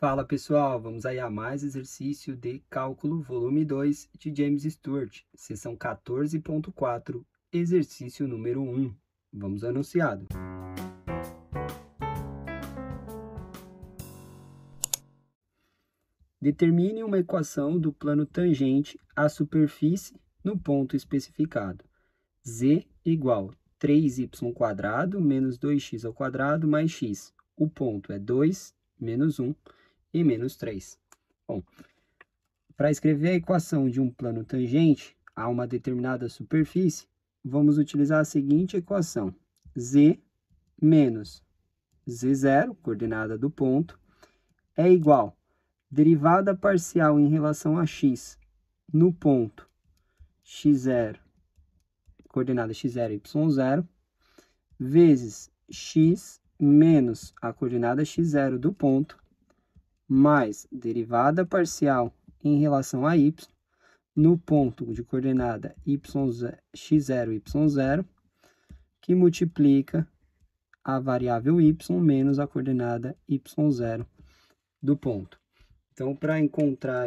Fala pessoal, vamos aí a mais exercício de cálculo, volume 2 de James Stewart, seção 14.4, exercício número 1. Vamos ao anunciado. Determine uma equação do plano tangente à superfície no ponto especificado. z igual 3y² menos 2x² mais x. O ponto é 2 menos 1 e menos 3. Bom, para escrever a equação de um plano tangente a uma determinada superfície, vamos utilizar a seguinte equação. Z menos Z0, coordenada do ponto, é igual derivada parcial em relação a x no ponto x0, coordenada x0, y0, vezes x menos a coordenada x0 do ponto mais derivada parcial em relação a y no ponto de coordenada y, x0, y0, que multiplica a variável y menos a coordenada y0 do ponto. Então, para encontrar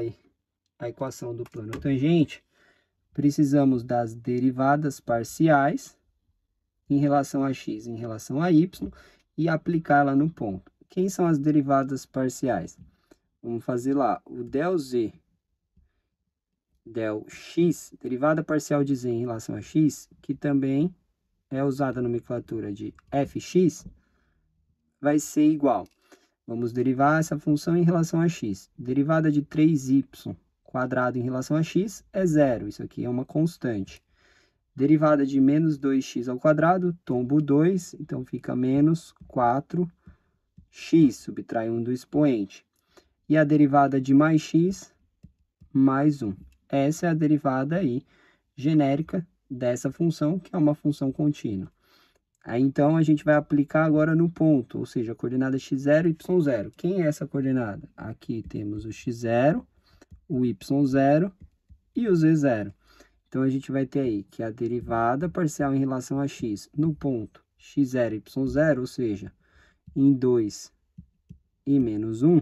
a equação do plano tangente, precisamos das derivadas parciais em relação a x em relação a y e aplicá-la no ponto. Quem são as derivadas parciais? Vamos fazer lá o del z del x, derivada parcial de z em relação a x, que também é usada a nomenclatura de fx, vai ser igual. Vamos derivar essa função em relação a x. Derivada de 3y quadrado em relação a x é zero, isso aqui é uma constante. Derivada de menos 2x ao quadrado, tombo 2, então fica menos 4x, subtrai 1 do expoente. E a derivada de mais x, mais 1. Essa é a derivada aí, genérica dessa função, que é uma função contínua. Aí, então, a gente vai aplicar agora no ponto, ou seja, a coordenada x0 e y0. Quem é essa coordenada? Aqui temos o x0, o y0 e o z0. Então, a gente vai ter aí que a derivada parcial em relação a x no ponto x0 e y0, ou seja, em 2 e menos 1,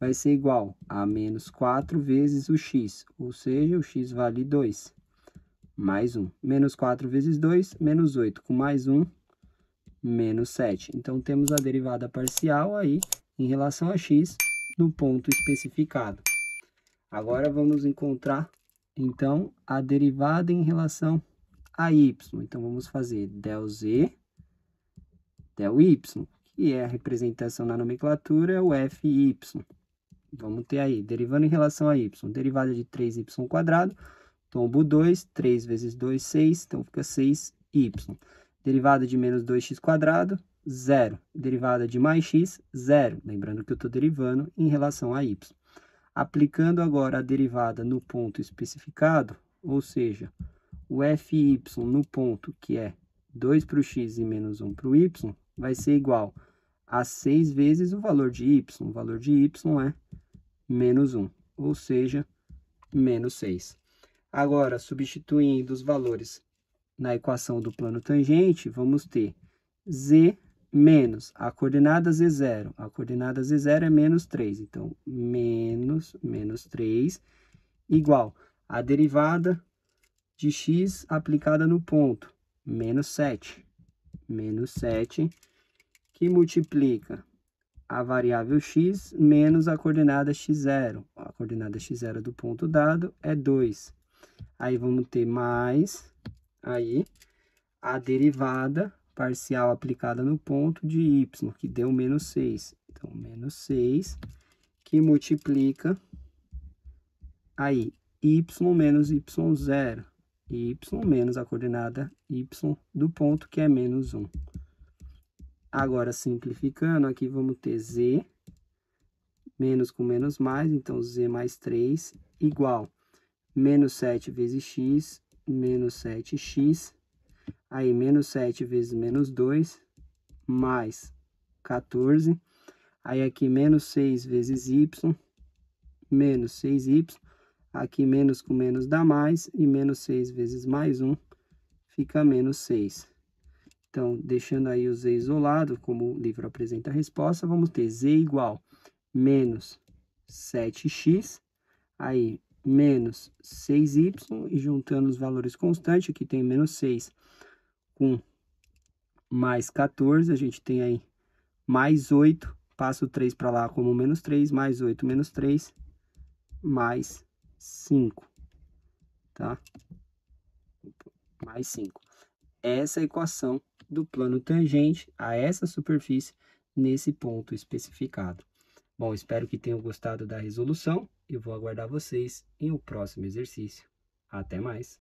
vai ser igual a menos 4 vezes o x, ou seja, o x vale 2, mais 1. Menos 4 vezes 2, menos 8, com mais 1, menos 7. Então, temos a derivada parcial aí em relação a x no ponto especificado. Agora, vamos encontrar, então, a derivada em relação a y. Então, vamos fazer del z, del y, que é a representação na nomenclatura, é o fy. Vamos ter aí, derivando em relação a y, derivada de 3y², tombo 2, 3 vezes 2, 6, então fica 6y. Derivada de menos 2x², zero. Derivada de mais x, zero. Lembrando que eu estou derivando em relação a y. Aplicando agora a derivada no ponto especificado, ou seja, o fy no ponto que é 2 para o x e menos 1 para o y, vai ser igual a 6 vezes o valor de y. O valor de y é menos 1, ou seja, menos 6. Agora, substituindo os valores na equação do plano tangente, vamos ter z menos a coordenada z0. A coordenada z0 é menos 3, então, menos, menos 3, igual a derivada de x aplicada no ponto, menos 7. Menos 7, que multiplica a variável x menos a coordenada x0. A coordenada x0 do ponto dado é 2. Aí vamos ter mais aí a derivada parcial aplicada no ponto de y, que deu menos 6. Então, menos 6, que multiplica aí y menos y0, y menos a coordenada y do ponto, que é menos 1. Agora, simplificando, aqui vamos ter Z menos com menos mais, então Z mais 3 igual menos 7 vezes X, menos 7X, aí menos 7 vezes menos 2, mais 14, aí aqui menos 6 vezes Y, menos 6Y, aqui menos com menos dá mais, e menos 6 vezes mais 1 fica menos 6. Então, deixando aí o z isolado, como o livro apresenta a resposta, vamos ter z igual menos 7x, aí menos 6y, e juntando os valores constantes, aqui tem menos 6 com mais 14, a gente tem aí mais 8, passa o 3 para lá como menos 3, mais 8 menos 3, mais 5, tá? Mais 5. Essa é a equação do plano tangente a essa superfície nesse ponto especificado. Bom, espero que tenham gostado da resolução e vou aguardar vocês em o um próximo exercício. Até mais!